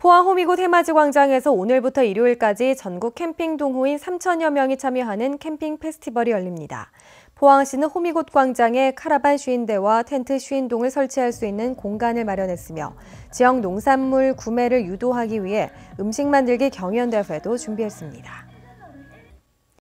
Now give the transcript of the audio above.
포항 호미곶 해맞이 광장에서 오늘부터 일요일까지 전국 캠핑 동호인 3천여 명이 참여하는 캠핑 페스티벌이 열립니다. 포항시는 호미곶 광장에 카라반 슈인대와 텐트 슈인동을 설치할 수 있는 공간을 마련했으며 지역 농산물 구매를 유도하기 위해 음식 만들기 경연 대회도 준비했습니다.